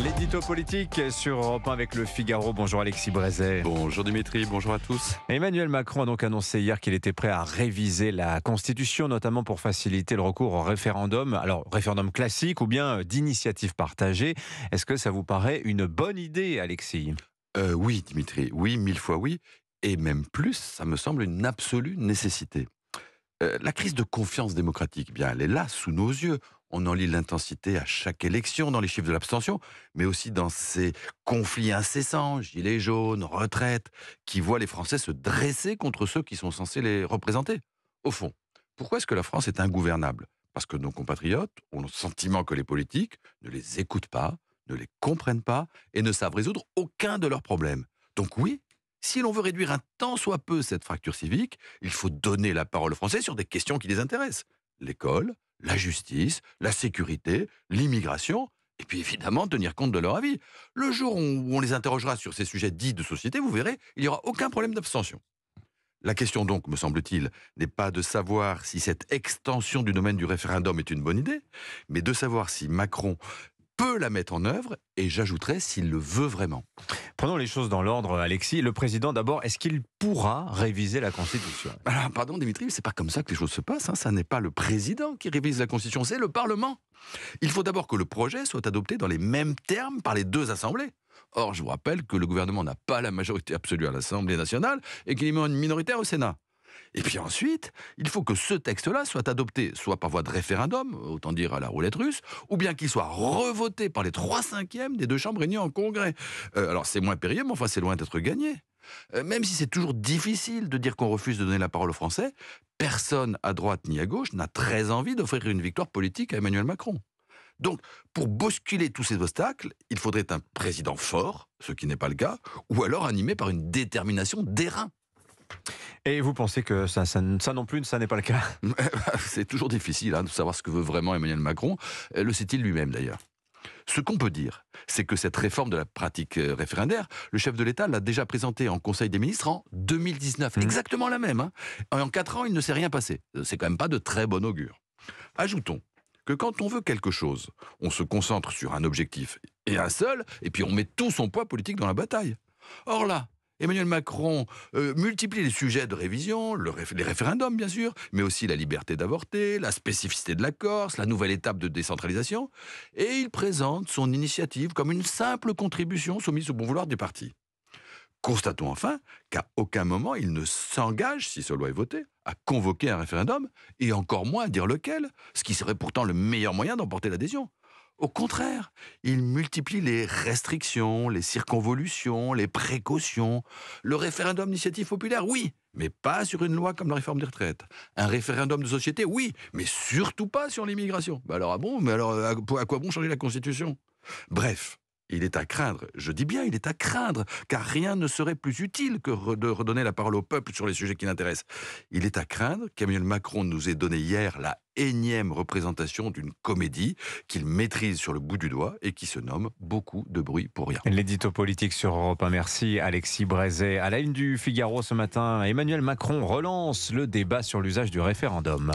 L'édito politique sur Europe 1 avec le Figaro. Bonjour Alexis Brézet. Bonjour Dimitri, bonjour à tous. Emmanuel Macron a donc annoncé hier qu'il était prêt à réviser la Constitution, notamment pour faciliter le recours au référendum, alors référendum classique ou bien d'initiative partagée. Est-ce que ça vous paraît une bonne idée, Alexis euh, Oui, Dimitri, oui, mille fois oui. Et même plus, ça me semble une absolue nécessité euh, la crise de confiance démocratique, bien, elle est là, sous nos yeux. On en lit l'intensité à chaque élection dans les chiffres de l'abstention, mais aussi dans ces conflits incessants, gilets jaunes, retraites, qui voient les Français se dresser contre ceux qui sont censés les représenter. Au fond, pourquoi est-ce que la France est ingouvernable Parce que nos compatriotes ont le sentiment que les politiques ne les écoutent pas, ne les comprennent pas et ne savent résoudre aucun de leurs problèmes. Donc oui, si l'on veut réduire un tant soit peu cette fracture civique, il faut donner la parole aux Français sur des questions qui les intéressent. L'école, la justice, la sécurité, l'immigration, et puis évidemment tenir compte de leur avis. Le jour où on les interrogera sur ces sujets dits de société, vous verrez, il n'y aura aucun problème d'abstention. La question donc, me semble-t-il, n'est pas de savoir si cette extension du domaine du référendum est une bonne idée, mais de savoir si Macron peut la mettre en œuvre, et j'ajouterai s'il le veut vraiment. Prenons les choses dans l'ordre, Alexis. Le président, d'abord, est-ce qu'il pourra réviser la Constitution Alors, pardon, Dimitri, c'est pas comme ça que les choses se passent. Ce hein. Ça n'est pas le président qui révise la Constitution, c'est le Parlement. Il faut d'abord que le projet soit adopté dans les mêmes termes par les deux assemblées. Or, je vous rappelle que le gouvernement n'a pas la majorité absolue à l'Assemblée nationale et qu'il est minoritaire au Sénat. Et puis ensuite, il faut que ce texte-là soit adopté, soit par voie de référendum, autant dire à la roulette russe, ou bien qu'il soit revoté par les trois cinquièmes des deux chambres réunies en Congrès. Euh, alors c'est moins périlleux, mais enfin c'est loin d'être gagné. Euh, même si c'est toujours difficile de dire qu'on refuse de donner la parole aux Français, personne à droite ni à gauche n'a très envie d'offrir une victoire politique à Emmanuel Macron. Donc, pour bousculer tous ces obstacles, il faudrait un président fort, ce qui n'est pas le cas, ou alors animé par une détermination d'airain. Et vous pensez que ça, non plus, ça n'est pas le cas eh ben, C'est toujours difficile hein, de savoir ce que veut vraiment Emmanuel Macron. Euh, le sait-il lui-même d'ailleurs ce qu'on peut dire, c'est que cette réforme de la pratique euh, référendaire, le chef de l'État l'a déjà présentée en Conseil des ministres en 2019. Mmh. Exactement la même. Hein. En quatre ans, il ne s'est rien passé. Euh, c'est quand même pas de très bon augure. Ajoutons que quand on veut quelque chose, on se concentre sur un objectif et un seul, et puis on met tout son poids politique dans la bataille. Or là, Emmanuel Macron euh, multiplie les sujets de révision, les référendums bien sûr, mais aussi la liberté d'avorter, la spécificité de la Corse, la nouvelle étape de décentralisation, et il présente son initiative comme une simple contribution soumise au bon vouloir du parti. Constatons enfin qu'à aucun moment il ne s'engage, si ce loi est votée, à convoquer un référendum, et encore moins à dire lequel, ce qui serait pourtant le meilleur moyen d'emporter l'adhésion. Au contraire, il multiplie les restrictions, les circonvolutions, les précautions. Le référendum d'initiative populaire, oui, mais pas sur une loi comme la réforme des retraites. Un référendum de société, oui, mais surtout pas sur l'immigration. Bah alors, ah bon, mais alors, à quoi bon changer la Constitution Bref, il est à craindre, je dis bien, il est à craindre, car rien ne serait plus utile que de redonner la parole au peuple sur les sujets qui l'intéressent. Il est à craindre qu'Emmanuel Macron nous ait donné hier la énième représentation d'une comédie qu'il maîtrise sur le bout du doigt et qui se nomme Beaucoup de bruit pour rien. L'édito politique sur Europe 1, merci Alexis Brézet. À la une du Figaro ce matin, Emmanuel Macron relance le débat sur l'usage du référendum.